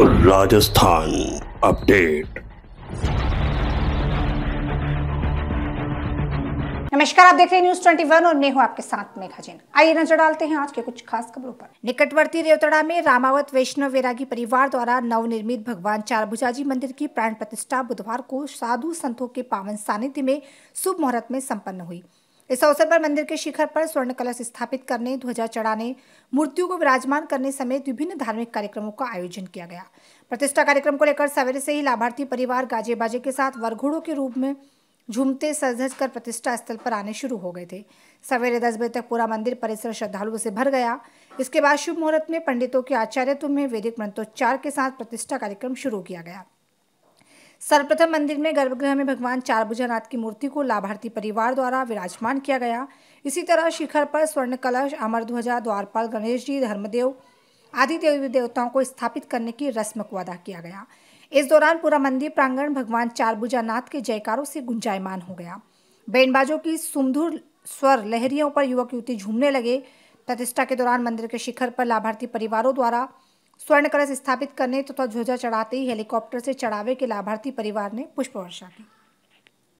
Rajasthan update नमस्कार आप देख रहे हैं न्यूज 21 और मैं हूं आपके साथ मेघा जैन आइए नजर डालते हैं आज के कुछ खास खबरों पर निकटवर्ती रेवतड़ा में रामावत वैष्णव वैरागी परिवार द्वारा नवनिर्मित भगवान भुजाजी मंदिर की प्राण प्रतिष्ठा बुधवार को साधु संतों के पावन सानिध्य में शुभ मुहूर्त में संपन्न हुई इस अवसर पर मंदिर के शिखर पर स्वर्ण कलश स्थापित करने ध्वजा चढ़ाने मूर्तियों को विराजमान करने समेत विभिन्न धार्मिक कार्यक्रमों का आयोजन किया गया प्रतिष्ठा कार्यक्रम को लेकर सवेरे से ही लाभार्थी परिवार गाजे बाजे के साथ वरघोड़ों के रूप में झूमते सज कर प्रतिष्ठा स्थल पर आने शुरू हो गए थे सवेरे दस बजे तक पूरा मंदिर परिसर श्रद्धालुओं से भर गया इसके बाद शुभ मुहूर्त में पंडितों के आचार्यत्व में वैदिक मंत्रोच्चार के साथ प्रतिष्ठा कार्यक्रम शुरू किया गया सर्वप्रथम मंदिर में गर्भगृह में भगवान भुजानाथ की मूर्ति को लाभार्थी परिवार द्वारा विराजमान किया गया इसी तरह शिखर पर स्वर्ण कलश अमर ध्वजा द्वारपाल गणेश जी धर्मदेव आदि देवी देवताओं को स्थापित करने की रस्म को अदा किया गया इस दौरान पूरा मंदिर प्रांगण भगवान भुजानाथ के जयकारों से गुंजायमान हो गया बैंडबाजों की सुमधुर स्वर लहरियों पर युवक युवती झूमने लगे प्रतिष्ठा के दौरान मंदिर के शिखर पर लाभार्थी परिवारों द्वारा स्वर्ण कलश स्थापित करने तथा तो ध्वजा चढ़ाते ही हेलीकॉप्टर से चढ़ावे के लाभार्थी परिवार ने पुष्प वर्षा की